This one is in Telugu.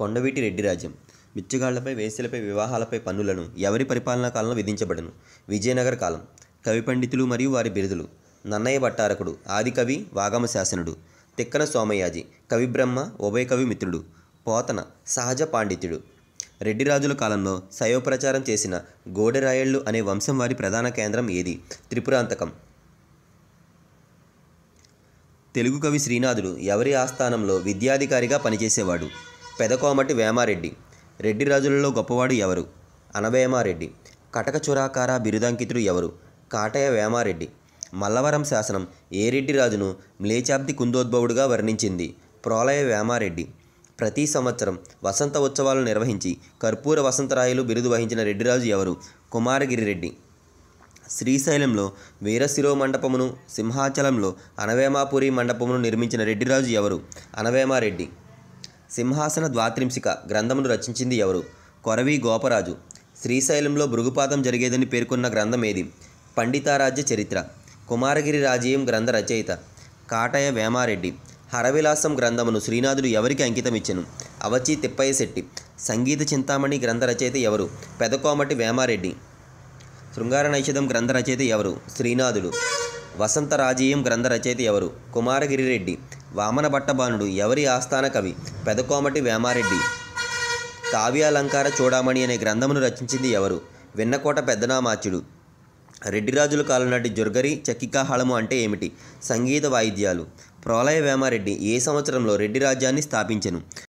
కొండవీటి రెడ్డిరాజ్యం మిచ్చుగాళ్లపై వేసులపై వివాహాలపై పన్నులను ఎవరి పరిపాలనా కాలంలో విధించబడను విజయనగర కాలం కవి పండితులు మరియు వారి బిరుదులు నన్నయ్య భట్టారకుడు ఆదికవి వాగమ శాసనుడు తిక్కన సోమయాజి కవిబ్రహ్మ ఉభయకవి మిత్రుడు పోతన సహజ పాండిత్యుడు రెడ్డిరాజుల కాలంలో శయోప్రచారం చేసిన గోడెరాయళ్ళు అనే వంశం వారి ప్రధాన కేంద్రం ఏది త్రిపురాంతకం తెలుగు కవి శ్రీనాథుడు ఎవరి ఆస్థానంలో విద్యాధికారిగా పనిచేసేవాడు పెదకోమటి వేమారెడ్డి రెడ్డి రాజులలో గొప్పవాడు ఎవరు అనవేమారెడ్డి కటక చురాకార బిరుదాంకితుడు ఎవరు కాటయ వేమారెడ్డి మల్లవరం శాసనం ఏ రెడ్డి రాజును మ్లేచాబ్ది కుందోద్భవుడుగా వర్ణించింది ప్రోలయ వేమారెడ్డి ప్రతి సంవత్సరం వసంత ఉత్సవాలు నిర్వహించి కర్పూర వసంతరాయలు బిరుదు వహించిన రెడ్డిరాజు ఎవరు కుమారగిరిరెడ్డి శ్రీశైలంలో వీరశిరో మండపమును సింహాచలంలో అనవేమాపురి మండపమును నిర్మించిన రెడ్డిరాజు ఎవరు అనవేమారెడ్డి సింహాసన ద్వాత్రింశిక గ్రంథమును రచించింది ఎవరు కొరవి గోపరాజు శ్రీశైలంలో భృగుపాతం జరిగేదని పేర్కొన్న గ్రంథం ఏది పండితారాజ్య చరిత్ర కుమారగిరి రాజీయం గ్రంథ రచయిత కాటయ వేమారెడ్డి హరవిలాసం గ్రంథమును శ్రీనాథుడు ఎవరికి అంకితం ఇచ్చెను అవచి తిప్పయ్య శెట్టి సంగీత చింతామణి గ్రంథ రచయిత ఎవరు పెదకోమటి వేమారెడ్డి శృంగార నైషధం గ్రంథ రచయిత ఎవరు శ్రీనాథుడు వసంత రాజీయం గ్రంథ రచయిత ఎవరు కుమారగిరిరెడ్డి వామన భట్టబానుడు ఎవరి ఆస్థాన కవి పెదకోమటి వేమారెడ్డి కావ్యాలంకార చూడామణి అనే గ్రంథమును రచించింది ఎవరు వెన్నకోట పెద్దనామాచుడు రెడ్డిరాజుల కాలనాటి జుర్గరి జొర్గరి చక్కికాహాళము అంటే ఏమిటి సంగీత వాయిద్యాలు ప్రోలయ వేమారెడ్డి ఏ సంవత్సరంలో రెడ్డి రాజ్యాన్ని స్థాపించను